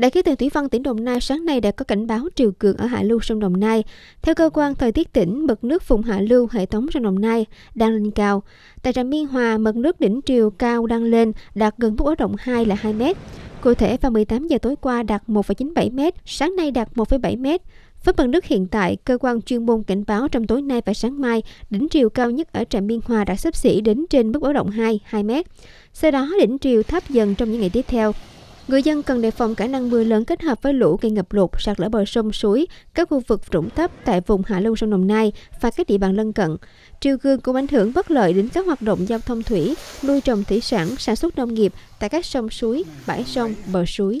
đại khí tượng thủy văn tỉnh Đồng Nai sáng nay đã có cảnh báo triều cường ở hạ lưu sông Đồng Nai. Theo cơ quan thời tiết tỉnh, mực nước vùng hạ lưu hệ thống sông Đồng Nai đang lên cao. Tại trạm Biên Hòa, mực nước đỉnh triều cao đang lên, đạt gần mức báo động 2 là 2 mét. Cụ thể vào 18 giờ tối qua đạt 1,97 mét, sáng nay đạt 1,7 mét. Với mực nước hiện tại, cơ quan chuyên môn cảnh báo trong tối nay và sáng mai, đỉnh triều cao nhất ở trạm Biên Hòa đã xấp xỉ đến trên mức báo động 2, 2 mét. Sau đó, đỉnh triều thấp dần trong những ngày tiếp theo. Người dân cần đề phòng khả năng mưa lớn kết hợp với lũ gây ngập lụt, sạt lở bờ sông suối, các khu vực trũng thấp tại vùng hạ lưu sông Đồng Nai và các địa bàn lân cận. Triều cường cũng ảnh hưởng bất lợi đến các hoạt động giao thông thủy, nuôi trồng thủy sản, sản xuất nông nghiệp tại các sông suối, bãi sông, bờ suối.